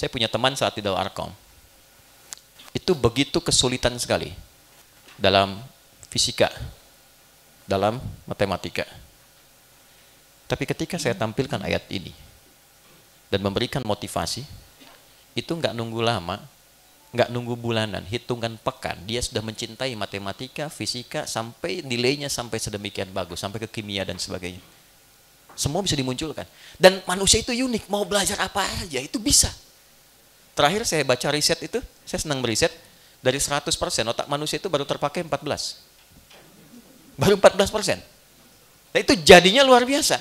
Saya punya teman saat di Arkom. Itu begitu kesulitan sekali dalam fisika, dalam matematika. Tapi ketika saya tampilkan ayat ini dan memberikan motivasi, itu nggak nunggu lama, nggak nunggu bulanan, hitungan pekan, dia sudah mencintai matematika, fisika, sampai nilainya sampai sedemikian bagus, sampai ke kimia dan sebagainya. Semua bisa dimunculkan. Dan manusia itu unik, mau belajar apa aja itu bisa. Terakhir saya baca riset itu, saya senang beriset, dari 100% otak manusia itu baru terpakai 14. Baru 14%. Nah itu jadinya luar biasa.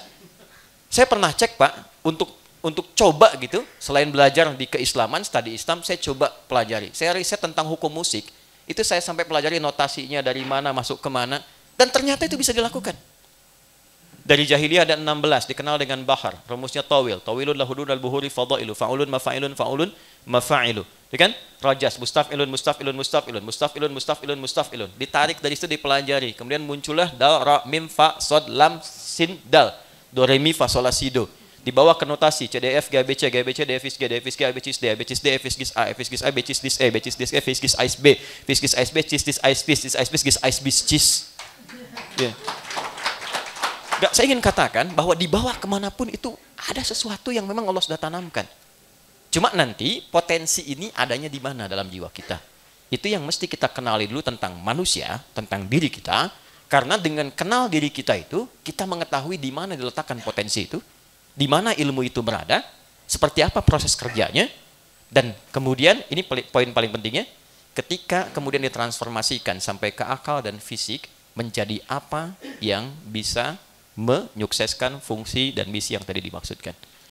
Saya pernah cek Pak, untuk untuk coba gitu, selain belajar di keislaman, studi Islam, saya coba pelajari. Saya riset tentang hukum musik, itu saya sampai pelajari notasinya dari mana masuk kemana, dan ternyata itu bisa dilakukan. Dari jahiliyah ada 16 dikenal dengan bahar, rumusnya tawil. Tawilun lahudun al-buhuri fadailu, faulun mafailun faulun mafailu. kan? Rajas, mustafilun mustafilun mustafilun mustafilun mustafilun mustafilun. Ditarik dari situ dipelajari. Kemudian muncullah dal ra mim fa sod lam sin dal. Do re mi fa sol la si do. Di bawah GBC GBC DFIS G C, G C, D G, D G, A D, A C, D, F, G, A, F, G, A, B D, A, B A, Gak, saya ingin katakan bahwa di bawah kemanapun itu ada sesuatu yang memang Allah sudah tanamkan. Cuma nanti potensi ini adanya di mana dalam jiwa kita. Itu yang mesti kita kenali dulu tentang manusia, tentang diri kita. Karena dengan kenal diri kita itu, kita mengetahui di mana diletakkan potensi itu, di mana ilmu itu berada, seperti apa proses kerjanya, dan kemudian ini poin paling pentingnya, ketika kemudian ditransformasikan sampai ke akal dan fisik menjadi apa yang bisa menyukseskan fungsi dan misi yang tadi dimaksudkan.